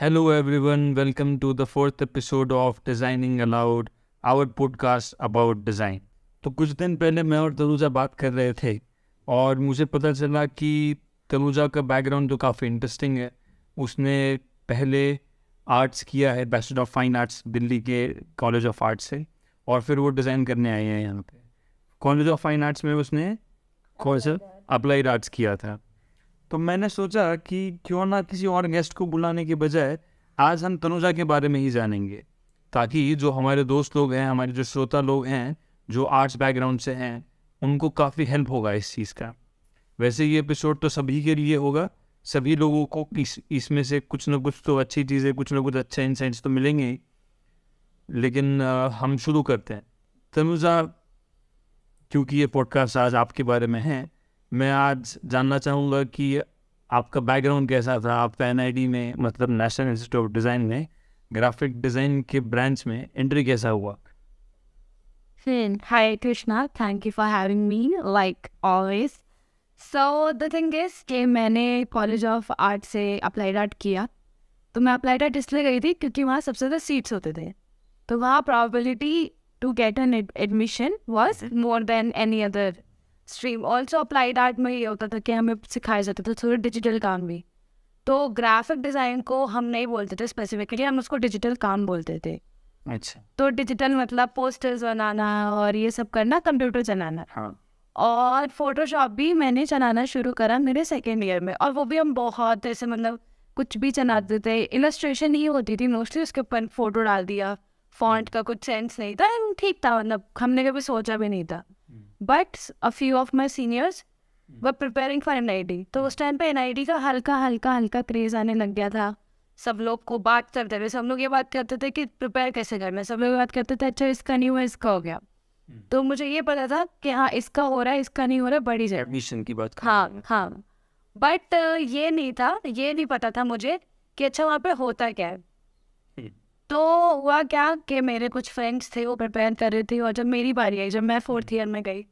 Hello, everyone. Welcome to the fourth episode of Designing Aloud, our podcast about design. तो कुछ दिन पहले मैं और तनुजा बात कर रहे थे और मुझे पता चला कि तनुजा का बैकग्राउंड तो काफ़ी इंटरेस्टिंग है उसने पहले आर्ट्स किया है bachelor of fine arts Delhi के कॉलेज ऑफ आर्ट्स से और फिर वो डिज़ाइन करने आए हैं यहाँ पे कॉलेज ऑफ फाइन आर्ट्स में उसने कौन सा अप्लाइड आर्ट्स किया था तो मैंने सोचा कि क्यों ना किसी और गेस्ट को बुलाने के बजाय आज हम तनुजा के बारे में ही जानेंगे ताकि जो हमारे दोस्त लोग हैं हमारे जो श्रोता लोग हैं जो आर्ट्स बैकग्राउंड से हैं उनको काफ़ी हेल्प होगा इस चीज़ का वैसे ये एपिसोड तो सभी के लिए होगा सभी लोगों को इस इसमें से कुछ ना कुछ तो अच्छी चीज़ें कुछ ना कुछ अच्छे इंसाइट्स तो मिलेंगे लेकिन आ, हम शुरू करते हैं तनुजा क्योंकि ये पॉडकास्ट आज आपके बारे में है मैं आज जानना चाहूँगा कि आपका बैकग्राउंड कैसा था आपका एन में मतलब नेशनल इंस्टीट्यूट ऑफ डिज़ाइन में ग्राफिक डिज़ाइन के ब्रांच में एंट्री कैसा हुआ Hi Krishna, thank you for having me like always. So the thing is कि मैंने कॉलेज ऑफ आर्ट से अप्लाइड आर्ट किया तो मैं अप्लाइड आर्ट इसलिए गई थी क्योंकि वहाँ सबसे ज़्यादा सीट्स होते थे तो वहाँ probability to get an admission was more than any other stream also applied art में ये होता था कि हमें सिखाया जाता था थोड़ा डिजिटल काम भी तो ग्राफिक डिज़ाइन को हम नहीं बोलते थे स्पेसिफिकली हम उसको डिजिटल काम बोलते थे अच्छा तो डिजिटल मतलब पोस्टर्स बनाना और ये सब करना कंप्यूटर चलाना हाँ और फोटोशॉप भी मैंने चलाना शुरू करा मेरे सेकेंड ईयर में और वो भी हम बहुत ऐसे मतलब कुछ भी चलाते थे इलस्ट्रेशन ही होती थी मोस्टली उसके ऊपर फोटो डाल दिया फॉन्ट हम्म। का कुछ सेंस नहीं था ठीक था मतलब हमने कभी सोचा भी नहीं था but a few of my seniors were preparing for N I D तो उस टाइम पर एन आई डी का हल्का हल्का हल्का क्रेज आने लग गया था सब लोग को बात करते हुए सब लोग ये बात करते थे कि प्रिपेयर कैसे करना मैं सब लोग बात करते थे अच्छा इसका नहीं हुआ इसका हो गया hmm. तो मुझे ये पता था कि हाँ इसका हो रहा है इसका नहीं हो रहा है बड़ी एडमिशन की बात हाँ हाँ बट ये नहीं था ये नहीं पता था मुझे कि अच्छा वहाँ पे होता क्या है तो हुआ क्या कि मेरे कुछ फ्रेंड्स थे वो प्रिपेयर कर रहे थे और जब मेरी बारी आई जब मैं फोर्थ ईयर में गई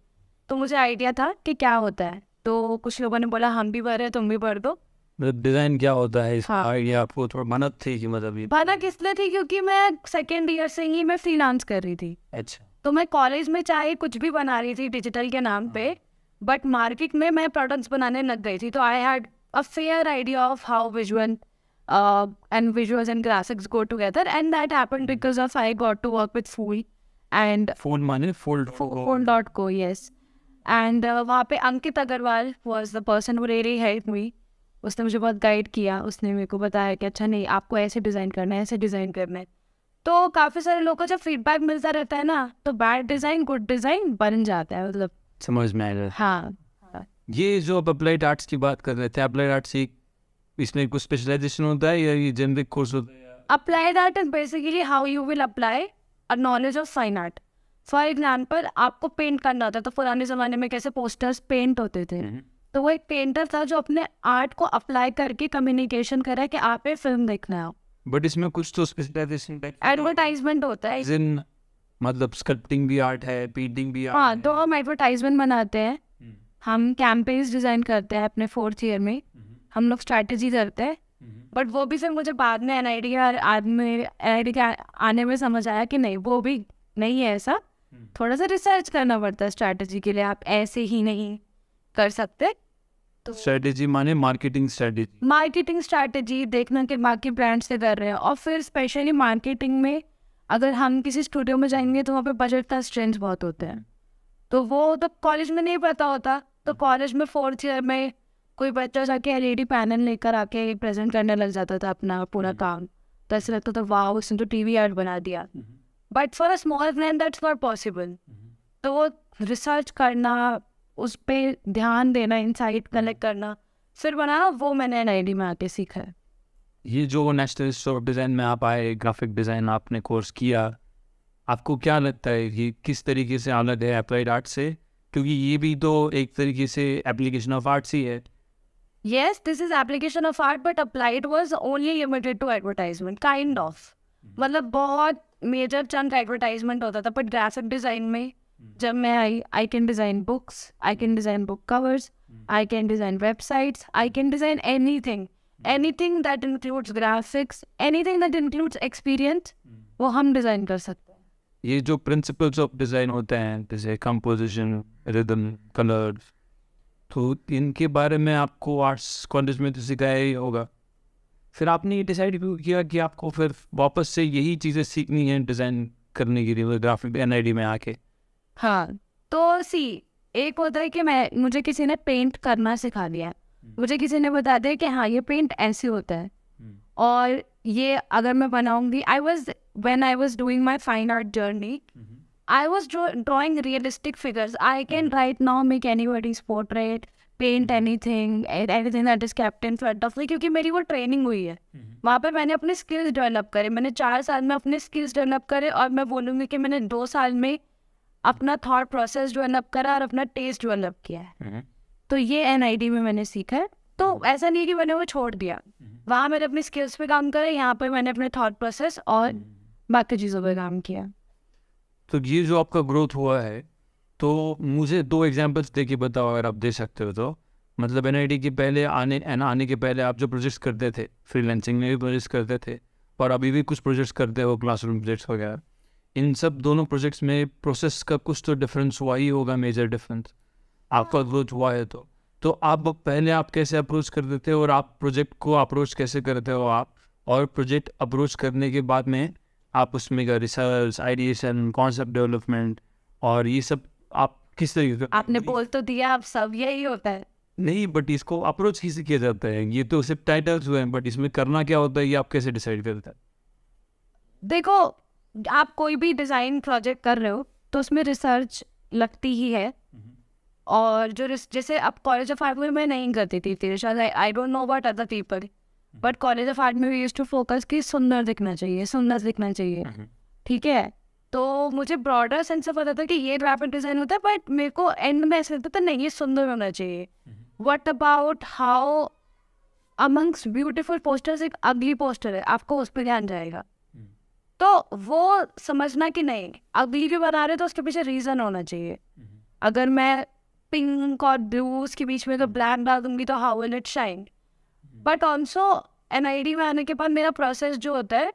तो मुझे आइडिया था कि क्या होता है तो कुछ लोगों ने बोला हम भी भर रहे तुम भी भर दो डिजाइन मतलब क्या होता है हाँ। आपको थोड़ा मनत थी कि मतलब ये इसलिए थी क्योंकि मैं सेकेंड ईयर से ही मैं फ्रीलांस कर रही थी अच्छा तो मैं कॉलेज में चाहे कुछ भी बना रही थी डिजिटल के नाम पे बट हाँ। मार्केट में मैं प्रोडक्ट्स बनाने लग गई थी तो I had a fair idea of how visual uh, and visuals and graphics go together. And that happened hmm. because of I got to work with Fool and Phone Money, dot Fool.co, yes. And uh, वहाँ पे अंकित Agarwal was the person who really helped me. उसने मुझे बहुत guide किया उसने मेरे को बताया कि अच्छा नहीं आपको ऐसे डिज़ाइन करना है ऐसे डिज़ाइन करना है तो काफ़ी सारे लोगों को जब फीडबैक मिलता रहता है ना तो बैड डिज़ाइन गुड डिज़ाइन बन जाता है मतलब समझ में आया हाँ ये जो आप अप्लाइड आर्ट्स की बात कर रहे थे अप्लाइड आर्ट्स एक इसमें कुछ स्पेशलाइजेशन होता है या ये जेनरिक कोर्स होता है applied art is basically how you will apply a knowledge of fine art for example आपको पेंट करना होता है तो पुराने ज़माने में कैसे पोस्टर्स पेंट होते थे हम्म। तो वो एक पेंटर था जो अपने आर्ट को अप्लाई करके कम्युनिकेशन करा कि आप ये फिल्म देखना हो बट इसमें कुछ तो स्पेशलाइजेशन एडवर्टाइजमेंट होता है इन मतलब स्कल्पटिंग भी आर्ट है पेंटिंग भी आर्ट हाँ तो हम एडवर्टाइजमेंट बनाते हैं हम्म। हम कैंपेन्स डिजाइन करते हैं अपने फोर्थ ईयर में हम्म। हम लोग स्ट्रैटेजी करते हैं बट हम्म। वो भी फिर मुझे बाद में एन आई डी आदमी के आने में समझ आया कि नहीं वो भी नहीं है ऐसा हम्म। थोड़ा सा रिसर्च करना पड़ता है स्ट्रैटेजी के लिए आप ऐसे ही नहीं कर सकते तो स्ट्रैटेजी माने मार्केटिंग स्ट्रैटेजी मार्केटिंग स्ट्रैटेजी देखना कि बाकी ब्रांड से कर रहे हैं और फिर स्पेशली मार्केटिंग में अगर हम किसी स्टूडियो में जाएंगे तो वहाँ पे बजट का स्ट्रेंथ बहुत होते हैं हम्म। तो वो तो कॉलेज में नहीं पता होता तो कॉलेज में फोर्थ ईयर में कोई बच्चा जाके एल ई पैनल लेकर आके प्रेजेंट करने लग जाता था अपना पूरा हम्म। काम तो ऐसा लगता था वाह उसने तो टी वी एड बना दिया but for a small brand that's not possible तो वो रिसर्च करना उस पर ध्यान देना इंसाइट कलेक्ट हम्म। करना फिर बनाना वो मैंने एन आई में आके सीखा है ये जो नेशनल स्टोर डिज़ाइन में आप आए ग्राफिक डिज़ाइन आपने कोर्स किया आपको क्या लगता है ये किस तरीके से अलग है अप्लाइड आर्ट से क्योंकि ये भी तो एक तरीके से एप्लीकेशन ऑफ आर्ट्स ही है yes this is application of art but applied was only limited to advertisement kind of hmm. मतलब बहुत मेजर चंद एडवर्टाइजमेंट होता था बट ग्राफिक डिजाइन में hmm. जब मैं I I can design books I can design book covers I can design websites I can design anything anything that includes graphics anything that includes experience वो हम design कर सकते हैं ये जो principles of design होते हैं जैसे कंपोजिशन रिदम कलर्स तो इनके बारे में आपको आर्ट्स कॉलेज में तो सिखाया ही होगा फिर आपने ये डिसाइड क्यों किया कि आपको फिर वापस से यही चीज़ें सीखनी हैं डिज़ाइन करने के लिए ग्राफिक एन में आके हाँ तो सी एक होता है कि मैं मुझे किसी ने पेंट करना सिखा दिया हम्म। मुझे किसी ने बता दिया कि हाँ ये पेंट ऐसे होता है हम्म। और ये अगर मैं बनाऊंगी I was when I was doing my fine art journey I was draw- drawing realistic figures. I can hmm. right now make anybody's portrait, paint anything anything that is kept in front of क्योंकि मेरी वो training हुई है hmm. वहाँ पे मैंने अपने skills develop करे मैंने चार साल में अपने स्किल्स डेवलप करे और मैं बोलूँगी कि मैंने दो साल में अपना थॉट प्रोसेस डेवलप करा और अपना टेस्ट डेवलप किया है hmm. तो ये एन में मैंने सीखा है तो ऐसा नहीं है कि मैंने वो छोड़ दिया वहाँ मैंने अपने स्किल्स पे काम करे यहाँ पर मैंने अपने थॉट प्रोसेस और बाकी चीज़ों पर काम किया तो ये जो आपका ग्रोथ हुआ है तो मुझे दो एग्जाम्पल्स दे के बताओ अगर आप दे सकते हो तो मतलब एन के पहले आने आने के पहले आप जो प्रोजेक्ट्स करते थे फ्रीलैंसिंग में भी प्रोजेक्ट्स करते थे और अभी भी कुछ प्रोजेक्ट्स करते हो क्लासरूम प्रोजेक्ट्स वगैरह इन सब दोनों प्रोजेक्ट्स में प्रोसेस का कुछ तो डिफरेंस हुआ ही होगा मेजर डिफरेंस आपका ग्रोथ हाँ। हुआ है तो तो आप पहले आप कैसे अप्रोच करते थे और आप प्रोजेक्ट को अप्रोच कैसे करते हो आप और प्रोजेक्ट अप्रोच करने के बाद में आप उसमें का रिसर्च आइडिएशन कॉन्सेप्ट डेवलपमेंट और ये सब आप किस तरीके आपने बोल तो दिया आप सब यही होता है नहीं बट इसको अप्रोच कैसे किया जाता है ये तो सिर्फ टाइटल्स हुए हैं बट इसमें करना क्या होता है ये आप कैसे डिसाइड करते हैं देखो आप कोई भी डिज़ाइन प्रोजेक्ट कर रहे हो तो उसमें रिसर्च लगती ही है हम्म। और जो जैसे अब कॉलेज ऑफ आर्ट में मैं नहीं करती थी शायद I don't know about other people but college of art में वी यूज टू फोकस कि सुंदर दिखना चाहिए सुंदर दिखना चाहिए हम्म, हम्म। ठीक है तो मुझे ब्रॉडर सेंस ऑफ होता था कि ये ग्राफिक डिजाइन होता है बट मेरे को एंड में ऐसा होता था नहीं ये सुंदर होना चाहिए what about how amongst beautiful posters एक अगली पोस्टर है आपको उस पर ध्यान जाएगा हम्म। तो वो समझना कि नहीं अगली भी बना रहे तो उसके पीछे रीज़न होना चाहिए अगर मैं पिंक और ब्लू उसके बीच में तो ब्लैक डाल दूंगी तो how will it shine but also N I D में आने के बाद मेरा प्रोसेस जो होता है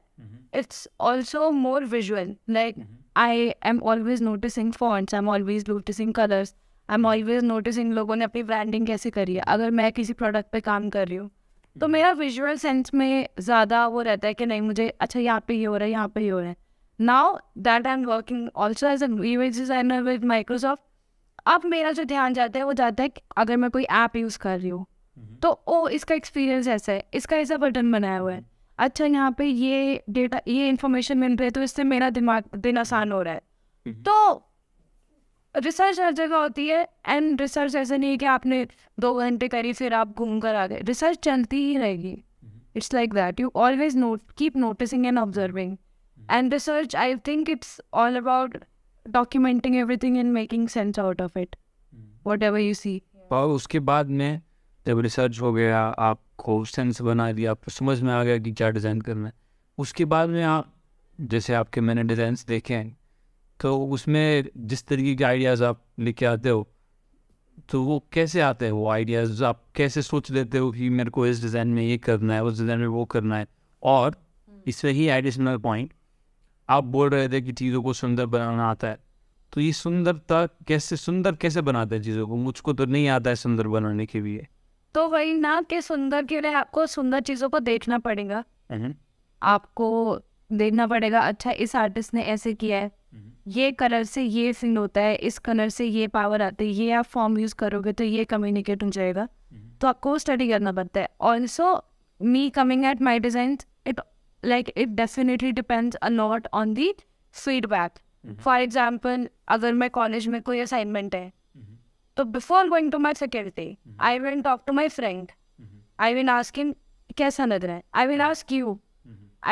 it's also more visual like I am always noticing fonts I am always noticing colours I am always noticing लोगों ने अपनी ब्रांडिंग कैसे करी है अगर मैं किसी प्रोडक्ट पे काम कर रही हूँ तो mm-hmm. मेरा विजुअल सेंस में ज़्यादा वो रहता है कि नहीं मुझे अच्छा यहाँ पे ये हो रहा है यहाँ पे ये हो रहा है now that I am working also as as designer with Microsoft अब मेरा जो ध्यान जाता है वो जाता है अगर मैं कोई ऐप यूज़ कर रही हूँ हम्म। तो ओ इसका एक्सपीरियंस ऐसा है इसका ऐसा बटन बनाया हुआ है हम्म। अच्छा यहाँ पे ये डेटा ये इन्फॉर्मेशन मिल रही है तो इससे मेरा दिमाग दिन आसान हो रहा है हम्म। तो रिसर्च हर जगह होती है एंड रिसर्च ऐसा नहीं है कि आपने दो घंटे करी फिर आप घूम कर आ गए रिसर्च चलती ही रहेगी it's like that you always note keep noticing and observing and research I think it's all about documenting everything and making sense out of it whatever you see और उसके बाद में जब रिसर्च हो गया आपको सेंस बना लिया आपको समझ में आ गया कि क्या डिज़ाइन करना है उसके बाद में आप जैसे आपके मैंने डिज़ाइन देखे हैं तो उसमें जिस तरीके के आइडियाज़ आप लेके आते हो तो वो कैसे आते हैं वो आइडियाज़ आप कैसे सोच लेते हो कि मेरे को इस डिज़ाइन में ये करना है उस डिज़ाइन में वो करना है और हम्म। इसमें ही एडिशनल पॉइंट आप बोल रहे थे कि चीज़ों को सुंदर बनाना आता है तो ये सुंदरता कैसे सुंदर कैसे बनाते हैं चीज़ों को मुझको तो नहीं आता है सुंदर बनाने के लिए तो वही ना कि सुंदर के लिए आपको सुंदर चीज़ों को देखना पड़ेगा हम्म। आपको देखना पड़ेगा अच्छा इस आर्टिस्ट ने ऐसे किया है हम्म। ये कलर से ये फील होता है इस कलर से ये पावर आती है ये आप फॉर्म यूज़ करोगे तो ये कम्युनिकेट हो जाएगा हम्म। तो आपको स्टडी करना पड़ता है also me coming at my design it like it definitely depends a not on the feedback for example अगर मैं कॉलेज में कोई असाइनमेंट है तो before going to my security I will talk to my friend I will ask him कैसा लग रहा है I will ask you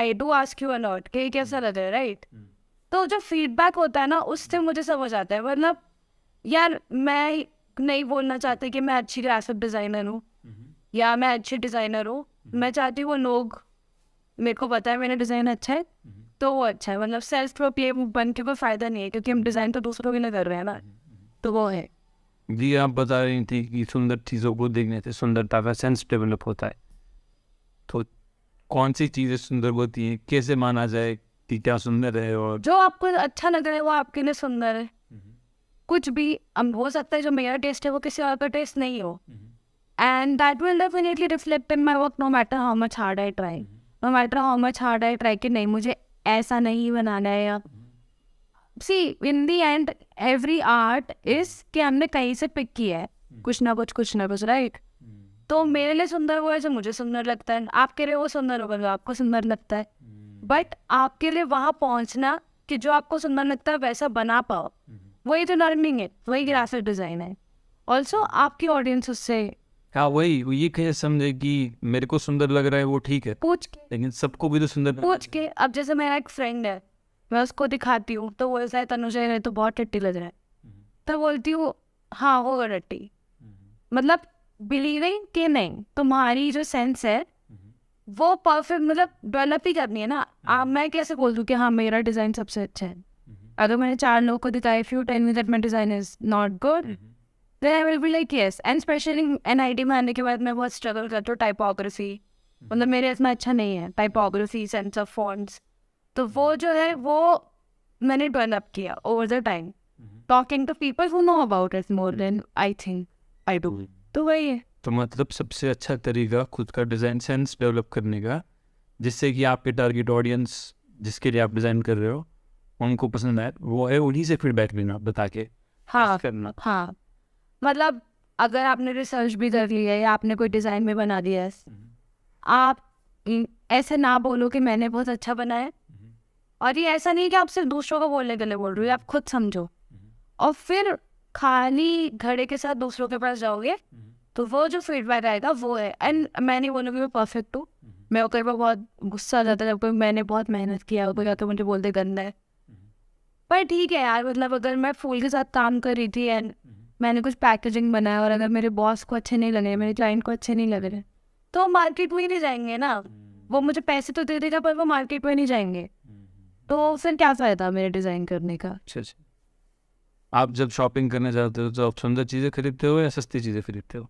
I do ask you a lot कि कैसा mm-hmm. लग रहा है राइट mm-hmm. तो जो फीडबैक होता है ना उससे mm-hmm. मुझे समझ आता है मतलब यार मैं नहीं बोलना चाहती कि मैं अच्छी ग्राफिक डिज़ाइनर हूँ या मैं अच्छी डिज़ाइनर हूँ मैं चाहती हूँ वो लोग मेरे को पता है मेरा डिज़ाइन अच्छा है तो वो अच्छा है मतलब सेल्फ प्रोप ये बन के कोई फ़ायदा नहीं है क्योंकि हम डिज़ाइन तो दूसरों के लिए कर रहे हैं ना तो वो है जी आप बता रही थी कि सुंदर चीज़ों को देखने से सुंदरता का सेंस डेवलप होता है तो कौन सी चीज़ें सुंदर होती हैं कैसे माना जाए कि क्या सुंदर है और जो आपको अच्छा लग रहा है वो आपके लिए सुंदर है हम्म। कुछ भी हो सकता है जो मेरा टेस्ट है वो किसी और का टेस्ट नहीं हो and that will definitely reflect in my work no matter how much hard I try no matter how much hard I try कि नहीं मुझे ऐसा नहीं बनाना है या see in the end every art is कि हमने कहीं से पिक किया है hmm. कुछ ना कुछ कुछ ना कुछ राइट hmm. तो मेरे लिए सुंदर वो है जो मुझे सुंदर लगता है आपके लिए वो सुंदर होगा जो आपको सुंदर लगता है बट hmm. आपके लिए वहाँ पहुँचना कि जो आपको सुंदर लगता है वैसा बना पाओ वही तो लर्निंग है वही ग्राफिक डिज़ाइन है ऑल्सो आपकी ऑडियंस उससे हाँ वही ये कैसे समझे कि मेरे को सुंदर लग रहा है वो ठीक है पूछ के लेकिन सबको भी तो सुंदर पूछ के अब जैसे मेरा एक फ्रेंड है मैं उसको दिखाती हूँ तो बोलता है तनुजा ने तो बहुत टट्टी लग रहा है हम्म। तो बोलती हूँ हाँ होगा टट्टी हम्म। मतलब बिलीविंग के नहीं तुम्हारी जो सेंस है हम्म। वो परफेक्ट मतलब डेवलप ही करनी है ना आ, मैं कैसे बोल दूँ कि हाँ मेरा डिज़ाइन सबसे अच्छा है अगर मैंने चार लोगों को दिखाया few you tell me that design is not good then I will be like yes and specially N I D में आने के बाद मैं बहुत स्ट्रगल करती हूँ टाइपोग्राफी मतलब मेरे इसमें अच्छा नहीं है टाइपोग्राफी सेंस ऑफ फॉन्ट्स तो वो जो है वो मैंने डेवलप किया over the time talking to people who know about it more than I think I do तो वही है तो मतलब सबसे अच्छा तरीका खुद का डिज़ाइन सेंस डेवलप करने का जिससे कि आपके टारगेट ऑडियंस जिसके लिए आप डिज़ाइन कर रहे हो उनको पसंद आए वो है उन्हीं से फीडबैक लेना बता के हाँ करना हाँ मतलब अगर आपने रिसर्च भी कर लिया है या आपने कोई डिज़ाइन में बना दिया है mm-hmm. आप ऐसे ना बोलो कि मैंने बहुत अच्छा बनाया और ये ऐसा नहीं कि आप सिर्फ दूसरों को बोलने के लिए बोल रही हो आप खुद समझो हम्म। और फिर खाली घड़े के साथ दूसरों के पास जाओगे हम्म। तो वो जो फीडबैक आएगा वो है एंड मैं नहीं बोलूँगी मैं परफेक्ट हूँ मैं हम्म। कई बार बहुत गुस्सा आ जाता है जब कोई मैंने बहुत मेहनत किया कोई आकर मुझे बोलते गंदा है पर ठीक है यार मतलब अगर मैं फूल के साथ काम कर रही थी एंड मैंने कुछ पैकेजिंग बनाया और अगर मेरे बॉस को अच्छे नहीं लगे मेरे क्लाइंट को अच्छे नहीं लग रहे तो मार्केट में ही नहीं जाएंगे ना वो मुझे पैसे तो दे देगा पर वो मार्केट में नहीं जाएंगे तो फिर क्या फ़ायदा मेरे डिज़ाइन करने का अच्छा अच्छा आप जब शॉपिंग करने जाते हो तो आप सुंदर चीज़ें खरीदते हो या सस्ती चीज़ें खरीदते हो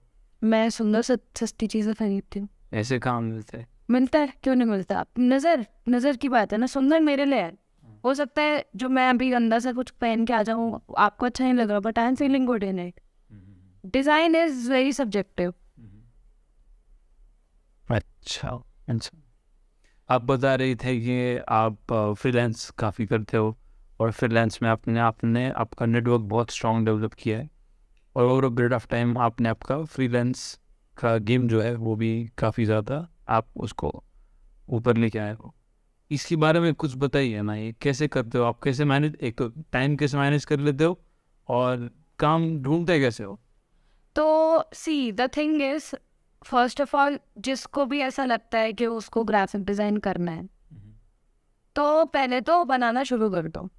मैं सुंदर सस्ती चीज़ें खरीदती हूँ ऐसे काम मिलते हैं मिलता है क्यों नहीं मिलता नज़र नज़र की बात है ना सुंदर मेरे लिए है हो सकता है जो मैं अभी अंदर से कुछ पहन के आ जाऊँ आपको अच्छा नहीं लग रहा but I am feeling good in it design is very subjective अच्छा आप बता रहे थे कि आप फ्रीलांस काफ़ी करते हो और फ्रीलांस में आपने आपने आपका नेटवर्क बहुत स्ट्रॉन्ग डेवलप किया है और over a period of time आपने आपका फ्रीलांस का गेम जो है वो भी काफ़ी ज़्यादा आप उसको ऊपर लेके आए हो इसके बारे में कुछ बताइए ना ये कैसे करते हो आप कैसे मैनेज एक तो टाइम कैसे मैनेज कर लेते हो और काम ढूंढते कैसे हो तो see the thing is first of all जिसको भी ऐसा लगता है कि उसको ग्राफिक डिजाइन करना है तो पहले तो बनाना शुरू कर दो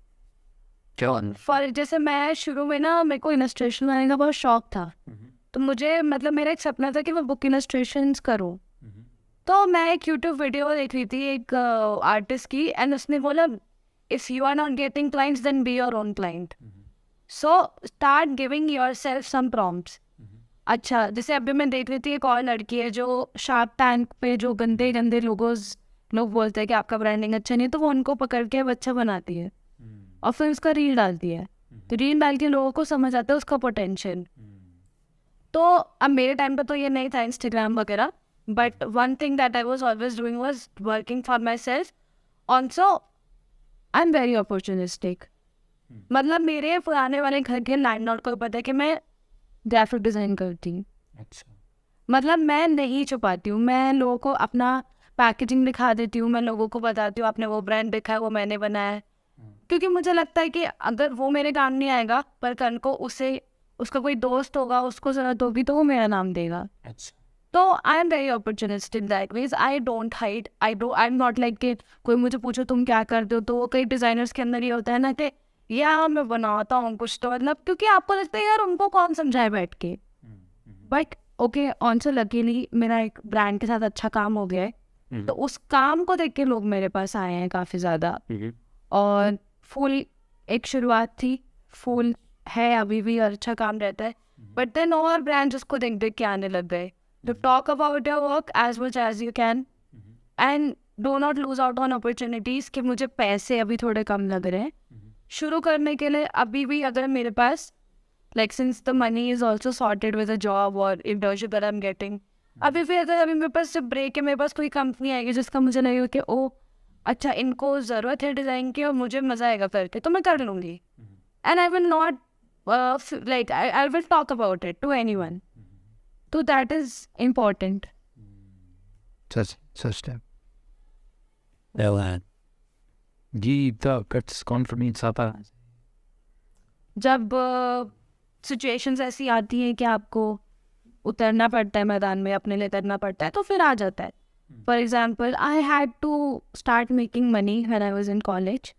फॉर जैसे मैं शुरू में ना मेरे को इलस्ट्रेशन बनाने का बहुत शौक था तो मुझे मतलब मेरा एक सपना था कि मैं बुक इलस्ट्रेशन करूँ तो मैं एक यूट्यूब वीडियो देख रही थी एक आर्टिस्ट uh, की एंड उसने बोला if you are not getting clients then be your own client so start giving yourself some prompt अच्छा जैसे अभी मैं देख रही थी एक और लड़की है जो शार्प टैंक पे जो गंदे गंदे लोगोज लोग बोलते हैं कि आपका ब्रांडिंग अच्छा नहीं तो वो उनको पकड़ के अच्छा बनाती है हम्म। और फिर उसका रील डालती है तो रील हम्म। डाल के लोगों को समझ आता है उसका पोटेंशियल हम्म। तो अब मेरे टाइम पर तो ये नहीं था इंस्टाग्राम वगैरह but one thing that I was always doing was working for myself also I am very opportunistic मतलब मेरे पुराने वाले घर के लैंड नॉट को पता है कि मैं ग्राफिक डिज़ाइन करती हूँ अच्छा मतलब मैं नहीं छुपाती हूँ मैं लोगों को अपना पैकेजिंग दिखा देती हूँ मैं लोगों को बताती हूँ आपने वो ब्रांड देखा है वो मैंने बनाया है हम्म। क्योंकि मुझे लगता है कि अगर वो मेरे काम नहीं आएगा पर कर्ण को उसे उसका कोई दोस्त होगा उसको जरूरत होगी तो वो मेरा नाम देगा अच्छा। तो I am very opportunist in that ways I don't hide I do I am not like कि कोई मुझे पूछो तुम क्या करते हो तो वो कई डिज़ाइनर्स के अंदर ये होता है ना कि या मैं बनाता हूँ कुछ तो मतलब क्योंकि आपको लगता है यार उनको कौन समझाए बैठ के बट ओके ऑनसो लकीली मेरा एक ब्रांड के साथ अच्छा काम हो गया है हम्म। तो उस काम को देख के लोग मेरे पास आए हैं काफ़ी ज़्यादा और फुल एक शुरुआत थी फुल है अभी भी और अच्छा काम रहता है बट हम्म। देन और ब्रांड्स उसको देख देख के आने लग गए to talk about your work as much as you can and do not lose out on opportunities कि मुझे पैसे अभी थोड़े कम लग रहे हैं शुरू करने के लिए अभी भी अगर मेरे पास like since the money is also sorted with a job और इंटर्नशिप आई एम गेटिंग अभी भी अगर अभी मेरे पास जब ब्रेक है मेरे पास कोई कंपनी आएगी जिसका मुझे हो कि ओ अच्छा इनको ज़रूरत है डिज़ाइन की और मुझे मज़ा आएगा करके तो मैं कर लूँगी and I will not like I will talk about it to anyone तो दैट इज इम्पॉर्टेंट सच सच टाइम आता है जब सिचुएशंस ऐसी आती हैं कि आपको उतरना पड़ता है मैदान में अपने लिए उतरना पड़ता है तो फिर आ जाता है for example I had to start making money when I was in college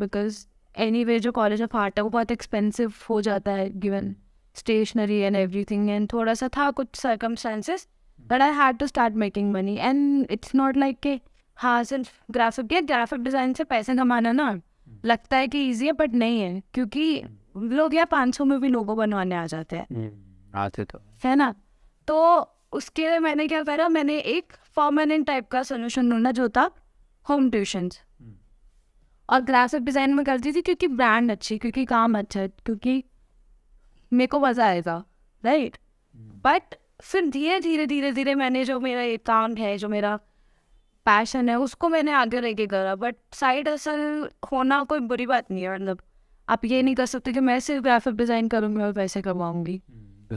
because anyway जो कॉलेज ऑफ आर्ट है वो बहुत एक्सपेंसिव हो जाता है given stationery and everything and थोड़ा सा था कुछ circumstances but I had to start making money and it's not like के हाँ सिर्फ ग्राफिक या ग्राफिक डिज़ाइन से पैसे कमाना ना हम्म। लगता है कि इजी है बट नहीं है क्योंकि हम्म। लोग यहाँ पाँच सौ में भी लोगो बनवाने आ जाते हैं हम्म, आते तो है ना तो उसके लिए मैंने क्या करा मैंने एक परमानेंट टाइप का सोल्यूशन ढूंढा जो था होम ट्यूशन और ग्राफिक डिज़ाइन में करती थी क्योंकि ब्रांड अच्छी क्योंकि काम अच्छा है क्योंकि मेरे को मज़ा आएगा राइट बट फिर धीरे धीरे धीरे धीरे मैंने जो मेरा अकाउंट है जो मेरा पैशन है उसको मैंने आगे लेके करा बट साइड असल होना कोई बुरी बात नहीं है मतलब आप ये नहीं कर सकते कि मैं सिर्फ ग्राफिक डिज़ाइन करूँगी और पैसे कमाऊँगी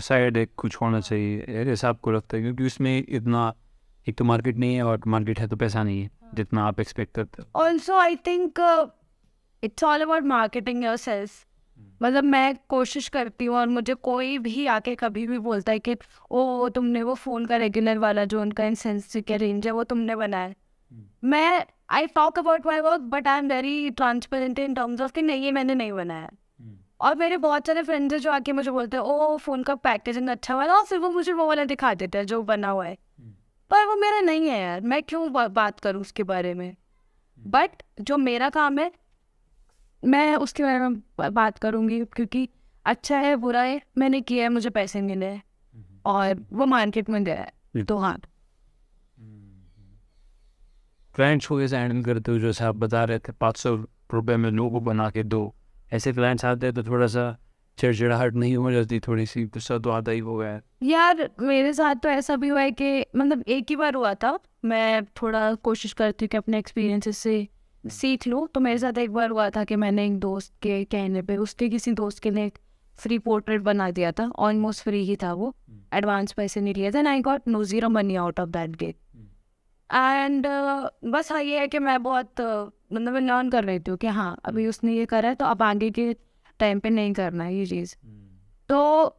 साइड एक कुछ होना चाहिए ऐसा आपको लगता है क्योंकि उसमें इतना एक तो मार्केट नहीं है और मार्केट है तो पैसा नहीं है हाँ। जितना आप एक्सपेक्ट करते हो also I think it's all about marketing your sales मतलब मैं कोशिश करती हूँ और मुझे कोई भी आके कभी भी बोलता है कि ओ तुमने वो फ़ोन का रेगुलर वाला जो उनका इन सेंस के रेंज है वो तुमने बनाया मैं I talk about my work but I am very transparent in terms of कि नहीं ये मैंने नहीं बनाया hmm. और मेरे बहुत सारे फ्रेंड्स हैं जो आके मुझे बोलते हैं ओ फोन का पैकेजिंग अच्छा हुआ और फिर वो मुझे वो वाला दिखा देते हैं जो बना हुआ है hmm. पर वो मेरा नहीं है यार मैं क्यों बा, बात करूँ उसके बारे में बट hmm. जो मेरा काम है मैं उसके बारे में बात करूँगी क्योंकि अच्छा है बुरा है मैंने किया है मुझे पैसे मिले hmm. और वो मार्केट में गया है hmm. तो हाँ क्लाइंट्स को कैसे हैंडल करते हो जैसे आप बता रहे थे पाँच सौ रुपये में नो को बना के दो ऐसे क्लाइंट्स आते हैं तो थोड़ा सा चिड़चिड़ाहट नहीं हो जाती थोड़ी सी गुस्सा तो, तो आता ही हो गया यार मेरे साथ तो ऐसा भी हुआ है कि मतलब एक ही बार हुआ था मैं थोड़ा कोशिश करती हूँ कि अपने एक्सपीरियंसेस से सीख लूँ तो मेरे साथ एक बार हुआ था कि मैंने एक दोस्त के कहने पे उसके किसी दोस्त के लिए फ्री पोर्ट्रेट बना दिया था ऑलमोस्ट फ्री ही था वो एडवांस हम्म। पैसे नहीं लिया था and I got no zero money out of that gate and uh, बस हाँ ये है कि मैं बहुत uh, मतलब मैं लर्न कर लेती हूँ कि हाँ अभी hmm. उसने ये करा है तो अब आगे के टाइम पे नहीं करना है ये चीज़ hmm. तो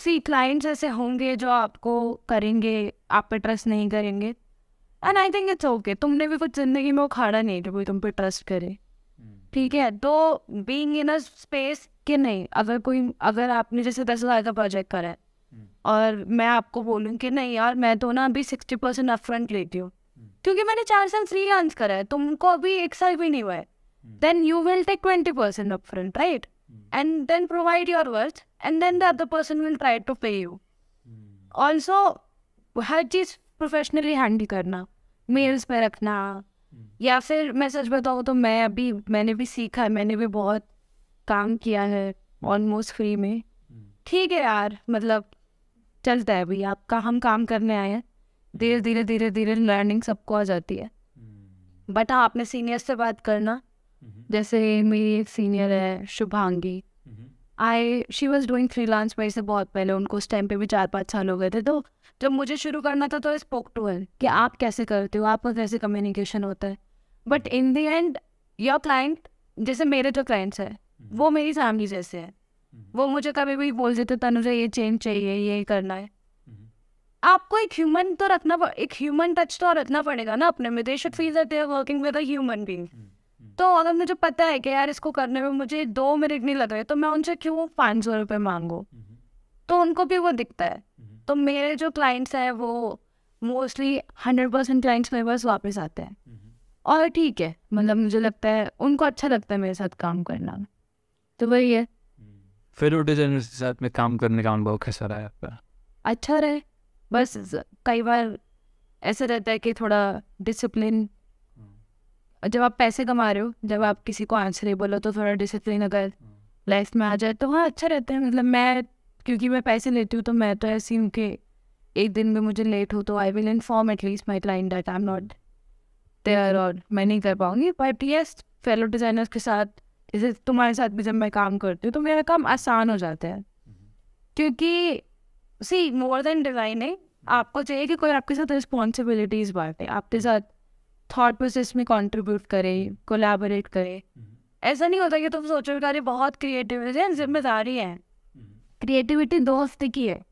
सी क्लाइंट्स ऐसे होंगे जो आपको करेंगे आप पे ट्रस्ट नहीं करेंगे and I think it's okay तुमने भी कुछ ज़िंदगी में उखाड़ा नहीं जो कोई तुम पे ट्रस्ट करे hmm. ठीक है तो बींग इन अ स्पेस कि नहीं अगर कोई अगर आपने जैसे दस हज़ार का प्रोजेक्ट करा है और मैं आपको बोलूँ कि नहीं यार मैं तो ना अभी सिक्सटी परसेंट अप फ्रंट लेती हूँ क्योंकि मैंने चार साल फ्री लांस करा है तुमको अभी एक साल भी नहीं हुआ है then you will take twenty percent up front right and then provide your worth and then the other person will try to pay you also हर चीज प्रोफेशनली हैंडल करना मेल्स पे रखना hmm. या फिर मैं सच बताऊँ तो मैं अभी मैंने भी सीखा है मैंने भी बहुत काम किया है ऑलमोस्ट फ्री में hmm. ठीक है यार मतलब चलता है अभी आपका हम काम करने आए हैं धीरे धीरे धीरे धीरे लर्निंग सबको आ जाती है बट हम्म। हाँ आपने सीनियर से बात करना हम्म। जैसे मेरी एक सीनियर है Shubhangi I she was doing freelance मेरे से बहुत पहले उनको उस टाइम पे भी चार पाँच साल हो गए थे तो जब मुझे शुरू करना था तो आई स्पोक टू हर कि हम्म। आप कैसे करते हो आपका कैसे कम्युनिकेशन होता है but in the end your client जैसे मेरे जो क्लाइंट्स हैं वो मेरी फैमिली जैसे है वो मुझे कभी भी बोल देते तनुजा ये चेंज चाहिए ये करना है आपको एक ह्यूमन तो रखना एक ह्यूमन टच तो रखना पड़ेगा ना अपने में they should feel that they are working with a human being तो अगर मुझे पता है कि यार इसको करने में मुझे दो मिनट नहीं लग रहे तो मैं उनसे क्यों पाँच सौ रुपये मांगू hmm, hmm. तो उनको भी वो दिखता है hmm, तो मेरे जो क्लाइंट्स हैं वो मोस्टली हंड्रेड परसेंट क्लाइंट्स मेरे पास वापस आते हैं और ठीक है मतलब मुझे लगता है उनको अच्छा लगता है मेरे साथ काम करना तो वही है फिर के साथ में काम करने का अनुभव कैसा रहा है आपका अच्छा रहे बस कई बार ऐसा रहता है कि थोड़ा डिसिप्लिन हम्म। जब आप पैसे कमा रहे हो जब आप किसी को आंसरेबल हो तो थोड़ा डिसिप्लिन अगर लाइफ हम्म। में आ जाए तो हाँ अच्छा रहता है मतलब मैं क्योंकि मैं पैसे लेती हूँ तो मैं तो ऐसी हूँ कि एक दिन में मुझे लेट हो तो I will inform at least my client that I am not there और मैं नहीं कर पाऊँगी बट यस फेलो डिज़ाइनर्स के साथ जैसे तुम्हारे साथ भी जब मैं काम करती हूँ तो मेरा काम आसान हो जाता है हम्म। क्योंकि सी मोर देन डिज़ाइनिंग आपको चाहिए कि कोई आपके साथ रिस्पॉन्सिबिलिटीज बांटे आपके hmm. साथ थॉट प्रोसेस में कॉन्ट्रीब्यूट करे कोलेबोरेट hmm. करे hmm. ऐसा नहीं होता कि तुम सोचो कि बहुत क्रिएटिव है जिम्मेदारी है क्रिएटिविटी दो हफ्ते की है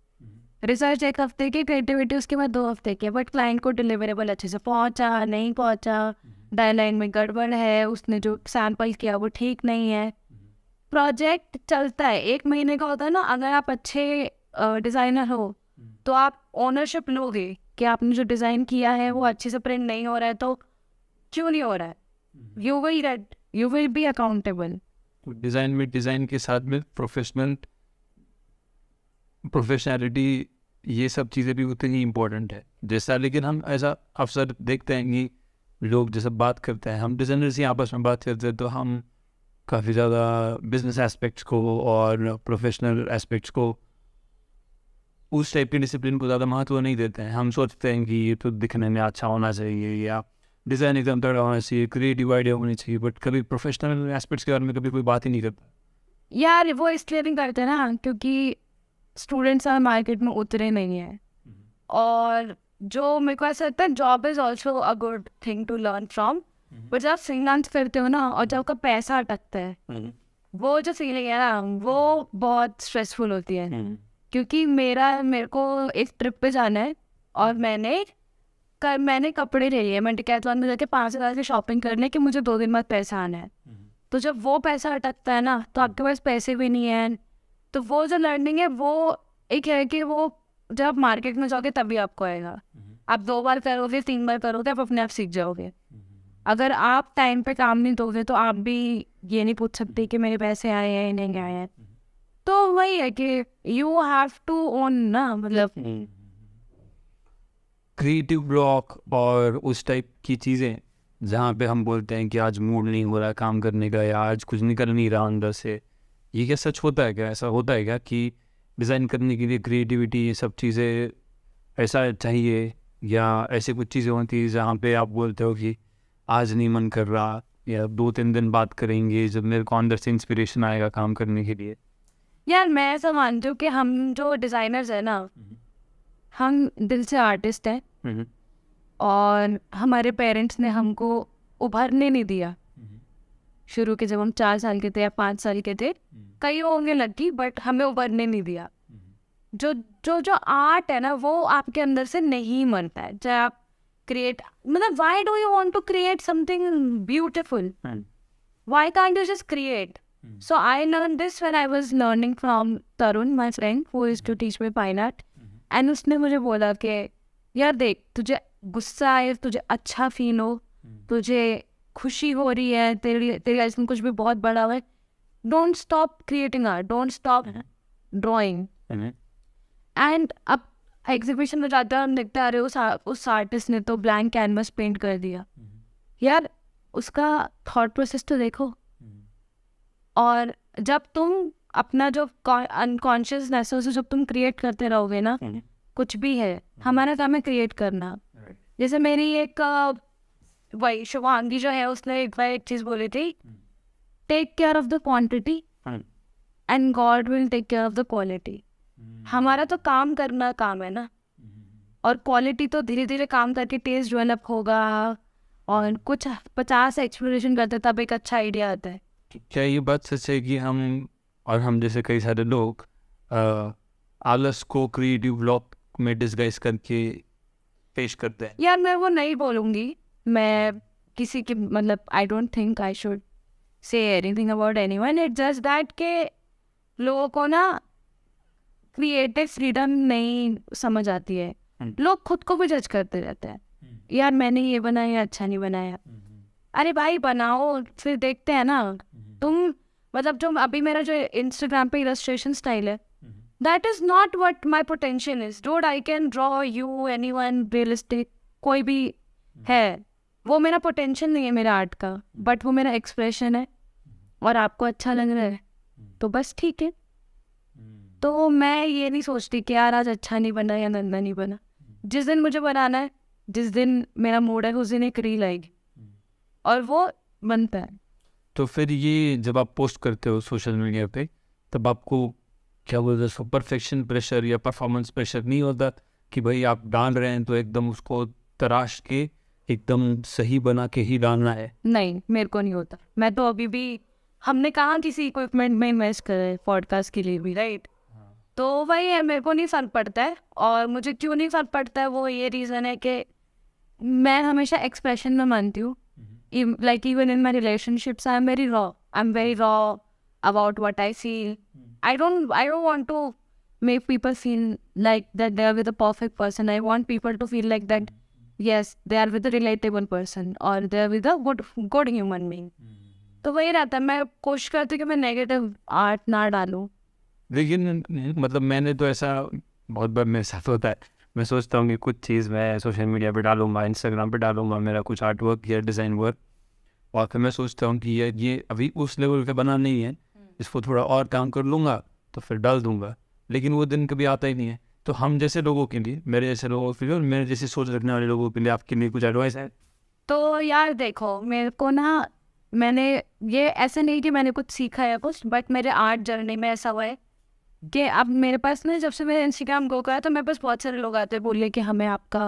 रिसर्च एक हफ्ते की क्रिएटिविटी उसके बाद दो हफ्ते की है बट क्लाइंट को डिलीवरेबल अच्छे से पहुंचा नहीं पहुंचा डायलाइन में गड़बड़ है उसने जो सैंपल किया वो ठीक नहीं है प्रोजेक्ट चलता है एक महीने का होता है ना अगर आप अच्छे डिज़ाइनर हो तो आप ओनरशिप लोगे कि आपने जो डिज़ाइन किया है वो अच्छे से प्रिंट नहीं हो रहा है तो क्यों नहीं हो रहा है you will read you will be accountable design में डिज़ाइन के साथ में प्रोफेशनल प्रोफेशनैलिटी ये सब चीज़ें भी उतनी ही इम्पोर्टेंट है जैसा लेकिन हम ऐसा अवसर देखते हैं कि लोग जैसे बात करते हैं हम डिज़ाइनर्स ही आपस में बात करते हैं तो हम काफ़ी ज़्यादा बिजनेस एस्पेक्ट्स को और प्रोफेशनल एस्पेक्ट्स को उस टाइप के डिसिप्लिन को ज़्यादा महत्व नहीं देते हैं हम सोचते हैं कि ये तो दिखने में अच्छा होना चाहिए या डिज़ाइन एकदम तड़ा होना चाहिए क्रिएटिव आइडिया होनी चाहिए बट कभी प्रोफेशनल एस्पेक्ट्स के बारे में कभी कोई बात ही नहीं करता यार वो इसलिए नहीं करते ना क्योंकि स्टूडेंट्स हमारे मार्केट में उतरे नहीं हैं हम्म। और जो मेरे को ऐसा लगता है job is also a good thing to learn from but जब फ्रीलांस करते हो ना और जब आपका पैसा अटकता है हम्म। वो जो सीलिंग है ना वो बहुत स्ट्रेसफुल होती है हम्म। क्योंकि मेरा मेरे को इस ट्रिप पे जाना है और मैंने कर मैंने कपड़े ले लिए मैं डिकैथलॉन में जाके पाँच हज़ार की शॉपिंग करने कि मुझे दो दिन बाद पैसा आना है हम्म। तो जब वो पैसा अटकता है ना तो आपके हम्म। पास पैसे भी नहीं हैं तो वो जो लर्निंग है वो एक है कि वो जब आप मार्केट में जाओगे तभी आपको आएगा हम्म। आप दो बार करोगे तीन बार करोगे आप अपने आप सीख जाओगे अगर आप टाइम पे काम नहीं दोगे तो आप भी ये नहीं पूछ सकते कि मेरे पैसे आए हैं नहीं आए हैं तो वही है कि यू हैव टू ओन ना मतलब क्रिएटिव hmm. ब्लॉक और उस टाइप की चीज़ें जहाँ पे हम बोलते हैं कि आज मूड नहीं हो रहा काम करने का या आज कुछ निकल नहीं रहा अंदर से ये क्या सच होता है क्या ऐसा होता है क्या कि डिज़ाइन करने के लिए क्रिएटिविटी ये सब चीज़ें ऐसा चाहिए या ऐसे कुछ चीज़ें होती हैं जहाँ पे आप बोलते हो कि आज नहीं मन कर रहा या दो तीन दिन बात करेंगे जब मेरे को अंदर से इंस्पिरेशन आएगा काम करने के लिए यार मैं ऐसा मानती हूँ कि हम जो डिजाइनर्स है ना हम्म। हम दिल से आर्टिस्ट हैं हम्म। और हमारे पेरेंट्स ने हमको उभरने नहीं दिया हम्म। शुरू के जब हम चार साल के थे या पाँच साल के थे कई होंगे लकी बट हमें उभरने नहीं दिया जो जो जो आर्ट है ना वो आपके अंदर से नहीं मनता है चाहे आप क्रिएट मतलब why do you want to create something beautiful why can't you just create Hmm. So I learned this when I was learning from Tarun, my friend, who used to teach me fine art. And hmm. उसने मुझे बोला कि यार देख तुझे गुस्सा आए तुझे अच्छा फील हो hmm. तुझे खुशी हो रही है तेरी तेरी लाइफ कुछ भी बहुत बड़ा हुआ है don't stop creating art don't stop drawing and अब एग्जीबिशन में जाते हैं हम देखते रहे हो उस आर्टिस्ट ने तो ब्लैंक कैनवस पेंट कर दिया यार उसका थॉट प्रोसेस तो देखो और जब तुम अपना जो अनकॉन्शियसनेस है उसे जब तुम क्रिएट करते रहोगे ना हम्म। कुछ भी है हम्म। हमारा काम है क्रिएट करना जैसे मेरी एक वही शुभांगी जो है उसने एक बार एक चीज बोली थी take care of the quantity and God will take care of the quality हमारा तो काम करना काम है ना हम्म। और क्वालिटी तो धीरे धीरे काम करके टेस्ट डेवलप होगा और कुछ पचास एक्सप्लोरेशन करते तब एक अच्छा आइडिया आता है क्या ये बात सच है कि हम और हम जैसे कई सारे लोग आलस को क्रिएटिव ब्लॉक में डिस्गाइज करके पेश करते हैं यार मैं वो नहीं बोलूँगी मैं किसी के मतलब I don't think I should say anything about anyone it just that के लोगों को ना क्रिएटिव फ्रीडम नहीं समझ आती है हम्म। लोग खुद को भी जज करते रहते हैं हम्म। यार मैंने ये बनाया अच्छा नहीं बनाया हम्म, अरे भाई बनाओ फिर देखते हैं ना तुम मतलब जो अभी मेरा जो इंस्टाग्राम पे इलस्ट्रेशन स्टाइल है that is not what my potential is that I can draw you anyone realistic कोई भी हम्म। है वो मेरा पोटेंशियल नहीं है मेरा आर्ट का बट हम्म। वो मेरा एक्सप्रेशन है हम्म। और आपको अच्छा लग रहा है तो बस ठीक है तो मैं ये नहीं सोचती कि यार आज अच्छा नहीं बना या नंदा नहीं बना जिस दिन मुझे बनाना है जिस दिन मेरा मूड है उस दिन एक रील आएगी और वो बनता है तो फिर ये जब आप पोस्ट करते हो सोशल मीडिया पे तब आपको क्या बोलते हैं परफेक्शन प्रेशर या परफॉर्मेंस प्रेशर नहीं होता कि भाई आप डाल रहे हैं तो एकदम उसको तराश के एकदम सही बना के ही डालना है नहीं मेरे को नहीं होता मैं तो अभी भी हमने कहा किसी इक्विपमेंट में इन्वेस्ट करे पॉडकास्ट के लिए भी राइट हाँ। तो वही है मेरे को नहीं फर्क पड़ता है और मुझे क्यों नहीं फर्क पड़ता है वो ये रीज़न है कि मैं हमेशा एक्सप्रेशन में मानती हूँ like even in my relationships, I'm very raw. I'm very raw about what I feel. mm. I don't I don't want to make people feel like that they are with a perfect person. I want people to feel like that mm. yes, they are with a relatable person or they are with a good good human being. तो वही रहता है मैं कोशिश करती हूँ कि मैं नेगेटिव आर्ट ना डालूँ लेकिन मतलब मैंने तो ऐसा बहुत बार मेरे साथ होता है मैं सोचता हूँ कि कुछ चीज़ मैं सोशल मीडिया पर डालूँगा इंस्टाग्राम पर डालूँगा मेरा कुछ आर्ट वर्क या डिज़ाइन वर्क और फिर मैं सोचता हूँ कि ये ये अभी उस लेवल पे बना नहीं है हम्म। इसको थोड़ा और काम कर लूँगा तो फिर डाल दूँगा लेकिन वो दिन कभी आता ही नहीं है तो हम जैसे लोगों के लिए मेरे जैसे लोगों के लिए और मेरे जैसी सोच रखने वाले लोगों के लिए आपके लिए कुछ एडवाइस है तो यार देखो मेरे को ना मैंने ये ऐसा नहीं कि मैंने कुछ सीखा है कुछ बट मेरे आर्ट जर्नी में ऐसा हुआ है कि अब मेरे पास ना जब से मैं इंस्टाग्राम गो करा तो मेरे पास बहुत सारे लोग आते हैं बोलिए कि हमें आपका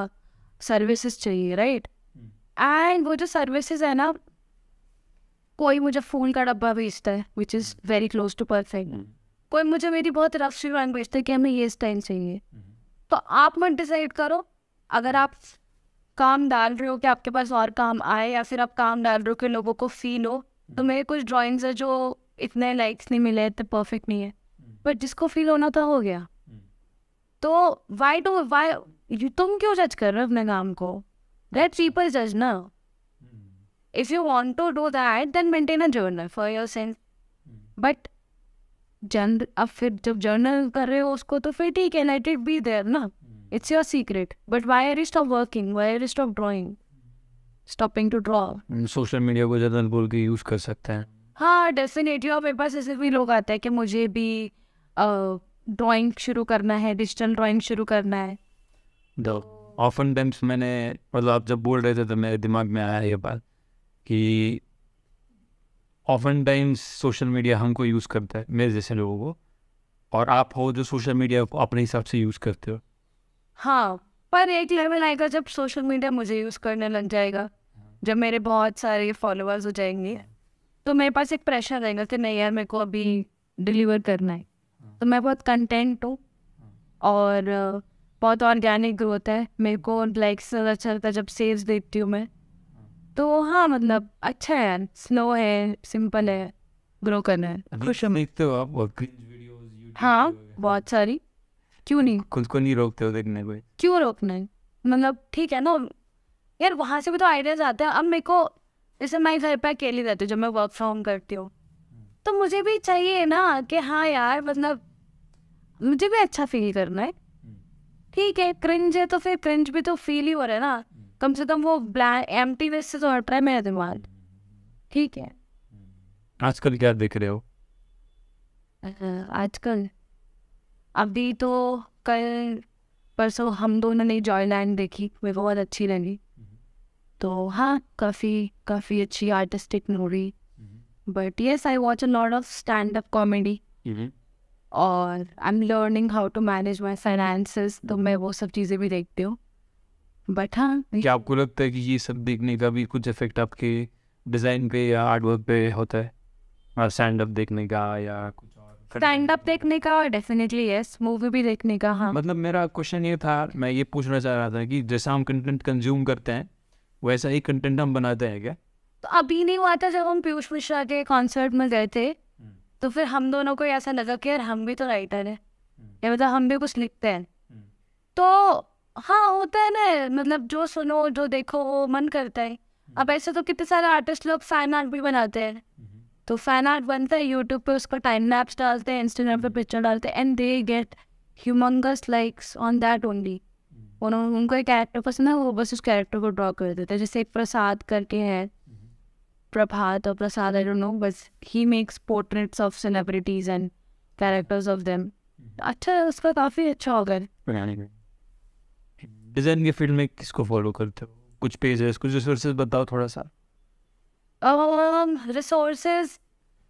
सर्विसेज चाहिए राइट एंड hmm. वो जो सर्विसेज है ना कोई मुझे फूल का डब्बा भेजता है which is very close to perfect कोई मुझे मेरी बहुत रफ सी ड्राइंग भेजता है कि हमें ये स्टाइल चाहिए hmm. तो आप मत डिसाइड करो अगर आप काम डाल रहे हो कि आपके पास और काम आए या फिर आप काम डाल रहे हो कि लोगों को फील हो तो hmm. मेरे कुछ ड्राइंग्स है जो इतने लाइक्स नहीं मिले इतने परफेक्ट नहीं है बट जिसको फील होना था हो गया हम्म। तो वाई डो वाई तुम क्यों जज कर रहे हो अपने काम को लेट पीपल जज ना if you want to do that then maintain a journal for your sense but जन अब फिर जब जर्नल कर रहे हो उसको तो फिर ठीक है लेट इट बी देयर ना it's your secret but why are stop working why are stop drawing stopping to draw social media को जर्नल बोल के यूज कर सकते हैं हाँ डेफिनेटली और मेरे पास ऐसे भी लोग आते हैं कि मुझे भी ड्राइंग शुरू करना है डिजिटल ड्राइंग शुरू करना है ऑफन तो टाइम्स मैंने मतलब आप जब बोल रहे थे तो मेरे दिमाग में आया ये बात कि ऑफन टाइम्स सोशल मीडिया हमको यूज़ करता है मेरे जैसे लोगों को और आप हो जो सोशल मीडिया को अपने हिसाब से यूज़ करते हो हाँ पर एक लेवल आएगा जब सोशल मीडिया मुझे यूज़ करने लग जाएगा जब मेरे बहुत सारे फॉलोअर्स हो जाएंगे तो मेरे पास एक प्रेशर रहेगा कि नहीं यार मेरे को अभी डिलीवर करना है तो मैं बहुत कंटेंट हूँ और बहुत ऑर्गेनिक ग्रोथ है मेरे को लाइक अच्छा लगता है जब सेल्स देखती हूँ मैं तो हाँ मतलब अच्छा है स्लो है सिंपल है ग्रो करना है खुश हम देखते हो आप हाँ बहुत सारी क्यों नहीं खुद को नहीं रोकते हो देखने को क्यों रोकना है मतलब ठीक है ना यार वहाँ से भी तो आइडियाज आते हैं अब मेरे को जैसे मैं घर पर अकेली रहती हूँ जब मैं वर्क फ्रॉम करती हूँ हम्म। तो मुझे भी चाहिए ना कि हाँ यार मतलब मुझे भी अच्छा फील करना है हम्म। ठीक है क्रिंज है तो फिर क्रिंज भी तो फील ही हो रहा है ना हम्म। कम से कम वो ब्लैक एम टी से तो हट रहा है मेरा दिमाग हम्म। ठीक है आजकल क्या देख रहे हो आजकल अभी तो कल परसों हम दोनों ने जॉय जॉयलैंड देखी वे बहुत अच्छी लगी तो हाँ काफ़ी काफ़ी अच्छी artistic movie but yes I watch a lot of stand up comedy और I am learning how to manage my finances तो मैं वो सब चीज़ें भी देखती हूँ बट हाँ क्या आपको लगता है कि ये सब देखने का भी कुछ इफेक्ट आपके डिज़ाइन पे या आर्ट वर्क पे होता है और स्टैंड अप देखने का या कुछ और स्टैंड अप देखने का और डेफिनेटली यस मूवी भी देखने का हाँ मतलब मेरा क्वेश्चन ये था मैं ये पूछना चाह रहा था कि जैसा हम कंटेंट कंज्यूम करते हैं वैसा ही कंटेंट हम बनाते हैं क्या तो अभी नहीं हुआ था जब हम पीयूष मिश्रा के कॉन्सर्ट में गए थे तो फिर हम दोनों को ऐसा लगा कि यार हम भी तो राइटर हैं या मतलब हम भी कुछ लिखते हैं हम्म। तो हाँ होता है ना मतलब जो सुनो जो देखो वो मन करता है हम्म। अब ऐसे तो कितने सारे आर्टिस्ट लोग फैन आर्ट भी बनाते हैं हम्म। तो फैन आर्ट बनता है यूट्यूब पे उस पर टाइम लैप्स डालते हैं इंस्टाग्राम पे पिक्चर डालते हैं and they get humongous likes on that only उन्होंने उनको एक कैरेक्टर पसंद है वो बस उस कैरेक्टर को ड्रॉ कर देते हैं जैसे एक प्रसाद करके है Prabhat or Prasad, I don't know, but he makes portraits of celebrities and characters of them. Mm-hmm. अच्छा उसका काफी अच्छा होगा डिजाइन के फील्ड में किसको फॉलो करते हो कुछ पेजेस कुछ रिसोर्सेज बताओ थोड़ा सा um, resources,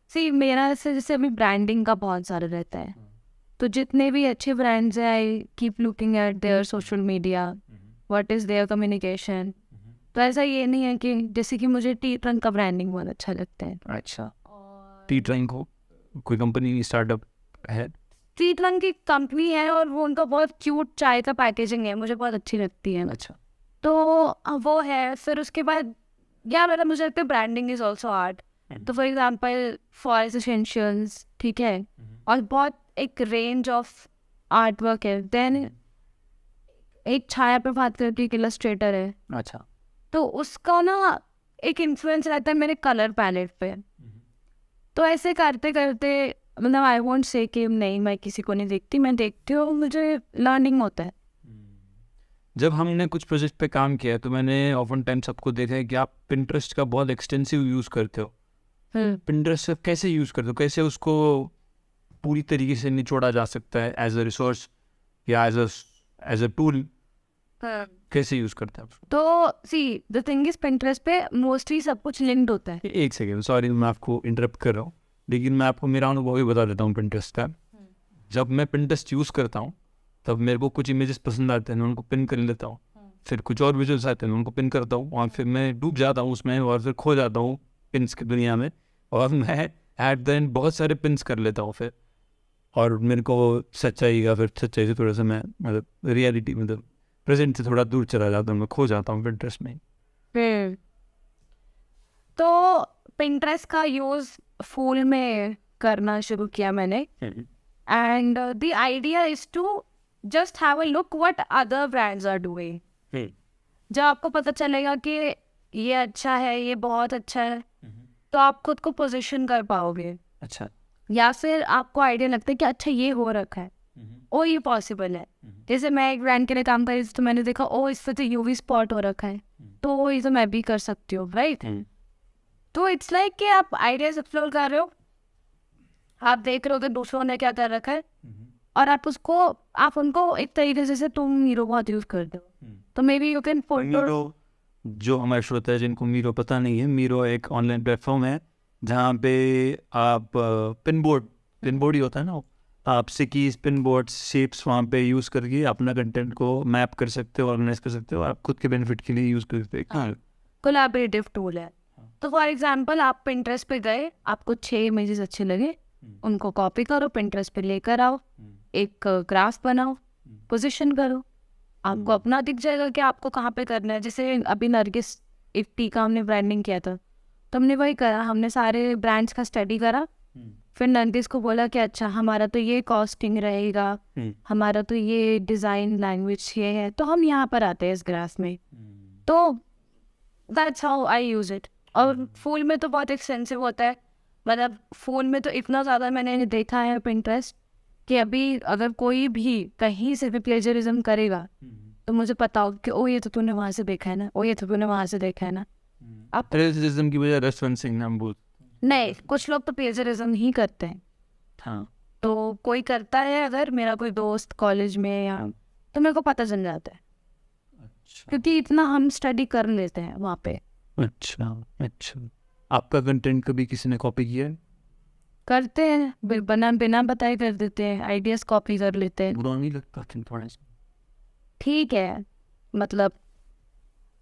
see, मेरा ऐसे जैसे अभी ब्रांडिंग का बहुत सारा रहता है हम्म। तो जितने भी अच्छे ब्रांड्स हैं I keep looking at their social media what is their communication तो ऐसा ये नहीं है कि जैसे कि मुझे टी ट्रंक का ब्रांडिंग बहुत अच्छा लगता है अच्छा टी ट्रंक हो कोई कंपनी स्टार्टअप है टी ट्रंक की कंपनी है और वो उनका बहुत क्यूट चाय का पैकेजिंग है मुझे बहुत अच्छी लगती है अच्छा तो हाँ, वो है फिर उसके बाद क्या मतलब मुझे लगता है ब्रांडिंग इज ऑल्सो आर्ट तो फॉर एग्जाम्पल फॉरेस्ट एसेंशियल्स ठीक है हम्म। और बहुत एक रेंज ऑफ आर्ट वर्क है देन हम्म। एक छाया पर प्रभात करके एक इलस्ट्रेटर है अच्छा तो उसका ना एक इन्फ्लुएंस रहता है मेरे कलर पैलेट पे हम्म। तो ऐसे करते करते मतलब आई वॉन्ट से कि नहीं मैं किसी को नहीं देखती मैं देखती हूँ मुझे लर्निंग होता है हम्म। जब हमने कुछ प्रोजेक्ट पे काम किया तो मैंने ऑफन टाइम सबको देखा है कि आप पिंट्रस्ट का बहुत एक्सटेंसिव यूज़ करते हो पिंटरेस्ट हम्म। कैसे यूज़ करते हो कैसे उसको पूरी तरीके से निचोड़ा जा सकता है एज अ रिसोर्स या एज एज अ टूल कैसे यूज करते हैं तो see the thing is Pinterest पे मोस्टली सब कुछ लिंक्ड होता है एक सेकेंड सॉरी मैं आपको इंटरप्ट कर रहा हूँ लेकिन मैं आपको मेरा अनुभव भी बता देता हूँ पिंटरेस्ट का हम्म। जब मैं पिंटरेस्ट यूज़ करता हूँ तब मेरे को कुछ इमेजेस पसंद आते हैं मैं उनको पिन कर लेता हूँ हम्म। फिर कुछ और विजुअल्स आते हैं उनको पिन करता हूँ और फिर मैं डूब जाता हूँ उसमें और फिर खो जाता हूँ पिन की दुनिया में और मैं एट द एंड बहुत सारे पिन कर लेता हूँ फिर और मेरे को सच्चाई का फिर सच्चाई से थोड़ा सा मैं मतलब रियलिटी मतलब प्रेजेंट से थोड़ा दूर चला जाता हूँ मैं खो जाता हूँ पिंटरेस्ट में तो पिंटरेस्ट का यूज फूल में करना शुरू किया मैंने and the idea is to just have a look what other brands are doing जब आपको पता चलेगा कि ये अच्छा है ये बहुत अच्छा है हम्म। तो आप खुद को पोजीशन कर पाओगे अच्छा या फिर आपको आइडिया लगता है कि अच्छा ये हो रखा है ओ ये पॉसिबल है हम्म। जैसे मैं एक ब्रांड के लिए काम कर रही थी तो मैंने देखा ओ इस पर तो भी स्पॉट हो रखा है हम्म। तो ओ ये तो मैं भी कर सकती हूँ राइट हम्म। तो इट्स लाइक कि आप आइडियाज एक्सप्लोर कर रहे हो आप देख रहे हो कि दूसरों ने क्या कर रखा है और आप उसको आप उनको एक तरीके से, जैसे तुम मीरो बहुत यूज कर दो तो maybe you can Miro जो हमारे श्रोता है जिनको मीरो पता नहीं है मीरो एक ऑनलाइन प्लेटफॉर्म है जहाँ पे आप पिन बोर्ड पिन बोर्ड ही होता है ना आप सिकी स्पिन बोर्ड शेप्स वहाँ पे यूज़ करके अपना कंटेंट को मैप कर सकते हो ऑर्गेनाइज कर सकते हो आप खुद के बेनिफिट के लिए यूज़ कर सकते हो कोलाबरेटिव हाँ। टूल हाँ। है तो फॉर एग्जांपल आप पिंटरेस्ट पे गए आपको छः इमेजेस अच्छे लगे हम्म। उनको कॉपी करो पिंटरेस्ट पे लेकर आओ हम्म। एक ग्राफ बनाओ पोजिशन हम्म। करो आपको अपना दिख जाएगा कि आपको कहाँ पे करना है जैसे अभी नरगिस एक टीका हमने ब्रांडिंग किया था तो हमने वही करा हमने सारे ब्रांड्स का स्टडी करा फिर नंदिस को बोला कि अच्छा हमारा तो ये कॉस्टिंग रहेगा हम्म। हमारा तो ये डिज़ाइन लैंग्वेज ये है तो हम यहाँ पर आते हैं इस ग्रास में हम्म। तो that's how I use it और हम्म। फूल में तो बहुत एक्सपेंसिव होता है मतलब फ़ोन में तो इतना ज़्यादा मैंने देखा है पिंट्रेस्ट कि अभी अगर कोई भी कहीं से भी प्लेजरिज्म करेगा तो मुझे पता हो कि ओ ये तो तूने वहाँ से देखा है ना ओ ये तो तूने वहाँ से देखा है ना अब की वजह रेस्टोरेंट सिंह नाम बोल नहीं कुछ लोग तो प्लेजरिज्म ही करते हैं हाँ तो कोई करता है अगर मेरा कोई दोस्त कॉलेज में या तो मेरे को पता चल जाता है अच्छा क्योंकि इतना हम स्टडी कर लेते हैं वहाँ पे अच्छा अच्छा आपका कंटेंट कभी किसी ने कॉपी किया है करते हैं बना बिना बताए कर देते हैं आइडियाज कॉपी कर लेते हैं बुरा नहीं लगता थोड़ा ठीक है मतलब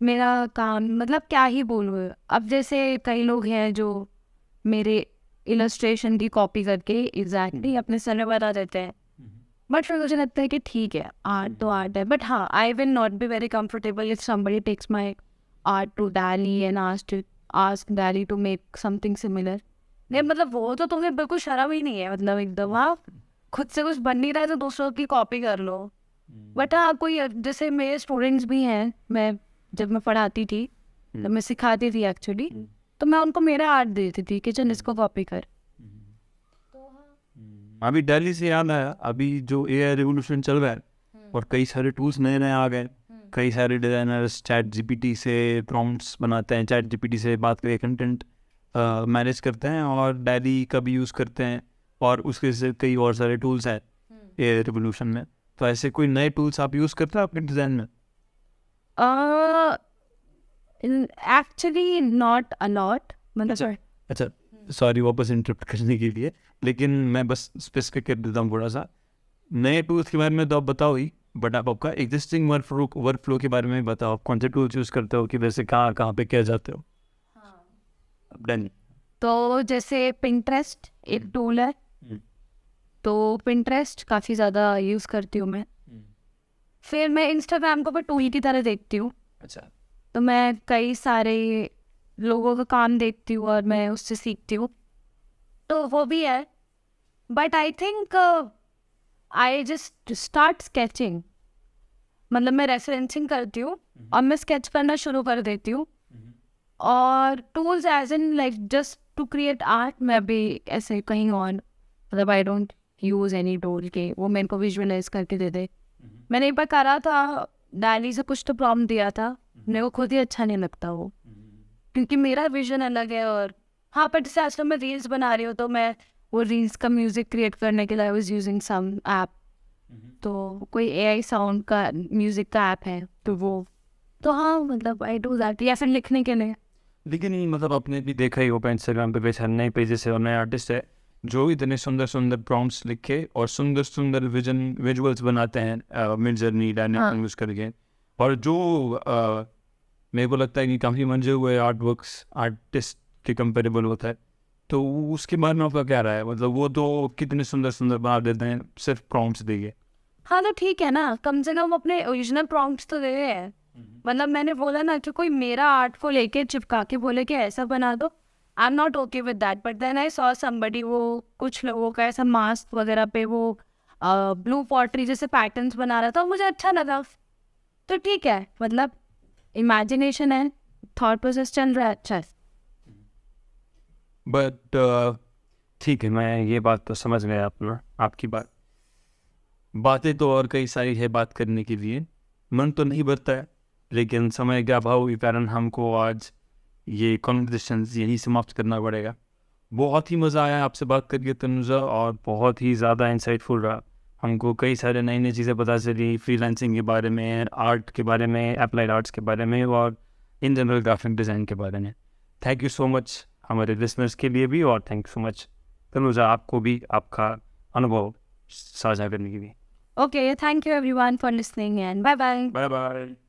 मेरा काम मतलब क्या ही बोलूँ अब जैसे कई लोग हैं जो मेरे इलस्ट्रेशन हम्म। की कॉपी करके एग्जैक्टली हम्म। अपने सर में बता देते हैं बट हम्म। फिर मुझे लगता है कि ठीक है आर्ट तो आर्ट है बट हाँ I will not be very comfortable if somebody takes my art to Dalle and ask ask Dalle to make something similar नहीं मतलब वो तो तुम्हें बिल्कुल शर्म ही नहीं है मतलब एकदम हाँ खुद से कुछ बन नहीं रहा है तो दूसरों की कॉपी कर लो बट हाँ कोई जैसे मेरे स्टूडेंट्स भी हैं मैं जब मैं पढ़ाती थी तो मैं सिखाती थी एक्चुअली तो मैं उनको मेरा आर्ट देती थी कि चल हम्म। इसको कॉपी कर अभी तो हाँ। हम्म। डेली से याद आया अभी जो ए आई रेवोल्यूशन चल रहा है हम्म। और कई सारे टूल्स नए नए आ गए कई सारे डिज़ाइनर्स चैट जीपीटी से प्रॉम्प्ट्स बनाते हैं चैट जीपीटी से बात करके कंटेंट मैनेज करते हैं और डैली का भी यूज़ करते हैं और उसके से कई और सारे टूल्स हैं ए रेवोल्यूशन में तो ऐसे कोई नए टूल्स आप यूज़ करते हैं आपके डिज़ाइन में एक्चुअली नॉट अलॉट मतलब सॉरी अच्छा सॉरी वापस इंटरप्ट करने के लिए लेकिन मैं बस स्पेसिफिक कर देता हूँ थोड़ा सा नए टूल्स के बारे में तो आप बताओ ही बट आप आपका existing workflow workflow के बारे में बताओ आप कौन से टूल्स यूज़ करते हो कि वैसे कहाँ कहाँ पे क्या जाते हो डन हाँ। तो जैसे पिंट्रेस्ट एक टूल हम्म। है हम्म। तो पिंट्रेस्ट काफ़ी ज़्यादा यूज़ करती हूँ मैं हम्म। फिर मैं इंस्टाग्राम को टूल की तरह देखती हूँ अच्छा तो मैं कई सारे लोगों का काम देखती हूँ और मैं उससे सीखती हूँ तो वो भी है but I think I just start sketching मतलब मैं रेफरेंसिंग करती हूँ mm-hmm. और मैं स्केच करना शुरू कर देती हूँ mm-hmm. और tools as in like just to create art मैं भी ऐसे कहीं और मतलब I don't use any tool के वो मेरे को विजुअलाइज करके दे दे mm-hmm. मैंने एक बार करा था डायरी से कुछ तो प्रॉब्लम दिया था मेरे को खुद ही अच्छा नहीं लगता वो क्योंकि मेरा विजन अलग है और हाँ बट जैसे आजकल मैं रील्स बना रही हूँ तो मैं वो रील्स का म्यूज़िक क्रिएट करने के लिए I was using some app तो कोई ए आई साउंड का म्यूज़िक का ऐप है तो वो तो हाँ मतलब आई डू दैट या फिर लिखने के लिए लेकिन मतलब आपने भी देखा ही होगा इंस्टाग्राम पे बेचारे नए पेजेस से और नए आर्टिस्ट है जो इतने सुंदर सुंदर प्रॉम्प्ट्स लिखे और सुंदर सुंदर विजन विजुअल्स बनाते हैं मिड जर्नी डायनामिक यूज करके और जो मेरे को लगता है कि काफ़ी मंजे हुए आर्ट वर्क्स आर्टिस्ट के कंपेरेबल होता है तो उसके बारे में आपका क्या रहा है मतलब वो तो कितने सुंदर सुंदर बना देते हैं सिर्फ प्रॉम्प्ट्स देके हाँ तो ठीक है ना कम से कम अपने ओरिजिनल प्रॉम्प्ट्स तो दे रहे हैं हम्म। मतलब मैंने बोला ना कि कोई मेरा आर्ट को लेके चिपका के बोले कि ऐसा बना दो I am not okay with that but then I saw somebody वो कुछ लोगों का ऐसा मास्क वगैरह पे वो ब्लू पॉटरी जैसे पैटर्न्स बना रहा था मुझे अच्छा लगा तो ठीक है मतलब इमेजिनेशन है थॉट प्रोसेस चल रहा है अच्छा बट uh, ठीक है मैं ये बात तो समझ गया अपना आपकी बात बातें तो और कई सारी है बात करने के लिए मन तो नहीं भरता है लेकिन समय के अभाव के कारण हमको आज ये कॉन्वर्जेशन यही समाप्त करना पड़ेगा बहुत ही मज़ा आया आपसे बात करके तनुजा और बहुत ही ज़्यादा इंसाइटफुल रहा हमको कई सारे नई नई चीज़ें पता चली फ्रीलांसिंग के बारे में आर्ट के बारे में अप्लाइड आर्ट्स के बारे में और इन जनरल ग्राफिक डिज़ाइन के बारे में थैंक यू सो मच हमारे लिसनर्स के लिए भी और thank you so much Tanuja आपको भी आपका अनुभव साझा करने के लिए okay thank you everyone for listening and bye bye bye bye